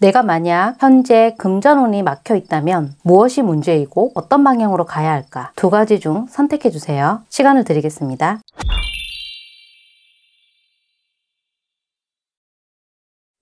내가 만약 현재 금전운이 막혀 있다면 무엇이 문제이고 어떤 방향으로 가야 할까 두 가지 중 선택해 주세요. 시간을 드리겠습니다.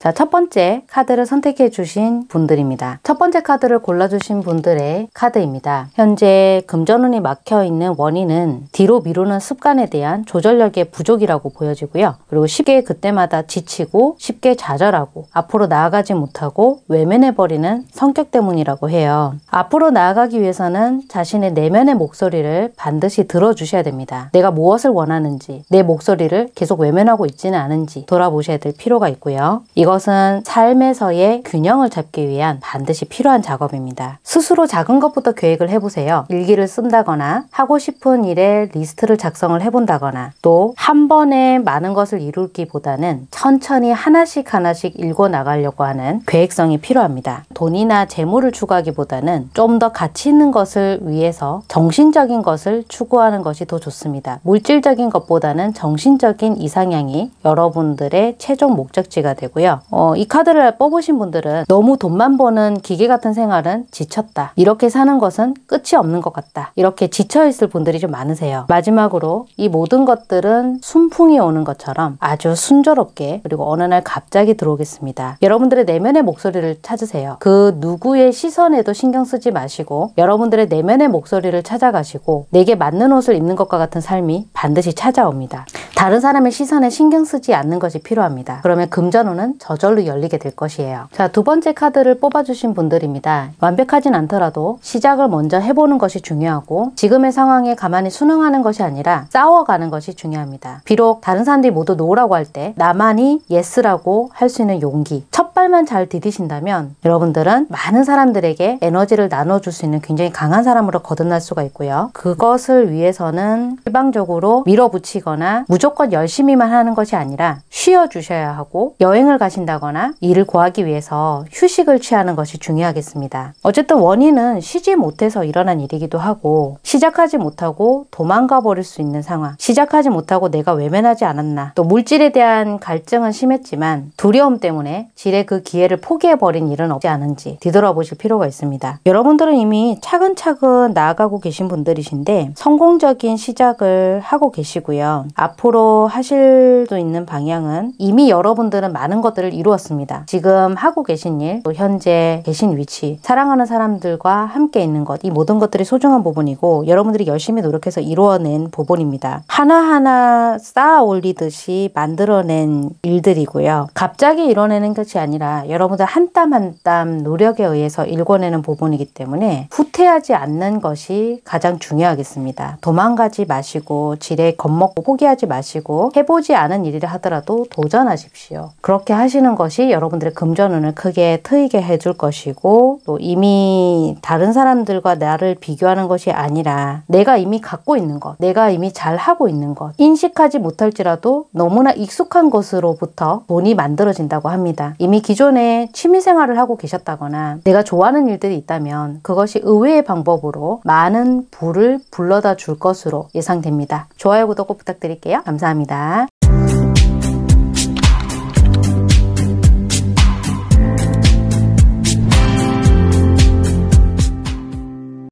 자, 첫 번째 카드를 선택해 주신 분들입니다. 첫 번째 카드를 골라주신 분들의 카드입니다. 현재 금전운이 막혀있는 원인은 뒤로 미루는 습관에 대한 조절력의 부족이라고 보여지고요. 그리고 쉽게 그때마다 지치고 쉽게 좌절하고 앞으로 나아가지 못하고 외면해버리는 성격 때문이라고 해요. 앞으로 나아가기 위해서는 자신의 내면의 목소리를 반드시 들어주셔야 됩니다. 내가 무엇을 원하는지, 내 목소리를 계속 외면하고 있지는 않은지 돌아보셔야 될 필요가 있고요. 이것은 삶에서의 균형을 잡기 위한 반드시 필요한 작업입니다. 스스로 작은 것부터 계획을 해보세요. 일기를 쓴다거나 하고 싶은 일에 리스트를 작성을 해본다거나 또 한 번에 많은 것을 이루기보다는 천천히 하나씩 하나씩 읽어 나가려고 하는 계획성이 필요합니다. 돈이나 재물을 추구하기보다는 좀 더 가치 있는 것을 위해서 정신적인 것을 추구하는 것이 더 좋습니다. 물질적인 것보다는 정신적인 이상향이 여러분들의 최종 목적지가 되고요. 어, 이 카드를 뽑으신 분들은 너무 돈만 버는 기계 같은 생활은 지쳤다. 이렇게 사는 것은 끝이 없는 것 같다. 이렇게 지쳐있을 분들이 좀 많으세요. 마지막으로 이 모든 것들은 순풍이 오는 것처럼 아주 순조롭게 그리고 어느 날 갑자기 들어오겠습니다. 여러분들의 내면의 목소리를 찾으세요. 그 누구의 시선에도 신경 쓰지 마시고 여러분들의 내면의 목소리를 찾아가시고 내게 맞는 옷을 입는 것과 같은 삶이 반드시 찾아옵니다. 다른 사람의 시선에 신경 쓰지 않는 것이 필요합니다. 그러면 금전운은 저절로 열리게 될 것이에요. 자, 두 번째 카드를 뽑아주신 분들입니다. 완벽하진 않더라도 시작을 먼저 해보는 것이 중요하고 지금의 상황에 가만히 순응하는 것이 아니라 싸워가는 것이 중요합니다. 비록 다른 사람들이 모두 노라고 할 때 나만이 예스라고 할 수 있는 용기. 첫 햇만잘 디디신다면 여러분들은 많은 사람들에게 에너지를 나눠줄 수 있는 굉장히 강한 사람으로 거듭날 수가 있고요. 그것을 위해서는 일방적으로 밀어붙이거나 무조건 열심히만 하는 것이 아니라 쉬어주셔야 하고 여행을 가신다거나 일을 구하기 위해서 휴식을 취하는 것이 중요하겠습니다. 어쨌든 원인은 쉬지 못해서 일어난 일이기도 하고 시작하지 못하고 도망가 버릴 수 있는 상황 시작하지 못하고 내가 외면하지 않았나 또 물질에 대한 갈증은 심했지만 두려움 때문에 질의 그그 기회를 포기해버린 일은 없지 않은지 뒤돌아보실 필요가 있습니다. 여러분들은 이미 차근차근 나아가고 계신 분들이신데 성공적인 시작을 하고 계시고요. 앞으로 하실 수 있는 방향은 이미 여러분들은 많은 것들을 이루었습니다. 지금 하고 계신 일, 또 현재 계신 위치, 사랑하는 사람들과 함께 있는 것, 이 모든 것들이 소중한 부분이고 여러분들이 열심히 노력해서 이루어낸 부분입니다. 하나하나 쌓아 올리듯이 만들어낸 일들이고요. 갑자기 이뤄내는 것이 아니라 아니라 여러분들 한 땀 한 땀 노력에 의해서 읽어내는 부분이기 때문에 후퇴하지 않는 것이 가장 중요하겠습니다. 도망가지 마시고 지레 겁먹고 포기하지 마시고 해보지 않은 일이라 하더라도 도전하십시오. 그렇게 하시는 것이 여러분들의 금전운을 크게 트이게 해줄 것이고 또 이미 다른 사람들과 나를 비교하는 것이 아니라 내가 이미 갖고 있는 것, 내가 이미 잘하고 있는 것 인식하지 못할지라도 너무나 익숙한 것으로부터 돈이 만들어진다고 합니다. 이미 기존 기존에 취미생활을 하고 계셨다거나 내가 좋아하는 일들이 있다면 그것이 의외의 방법으로 많은 부를 불러다 줄 것으로 예상됩니다. 좋아요, 구독 꼭 부탁드릴게요. 감사합니다.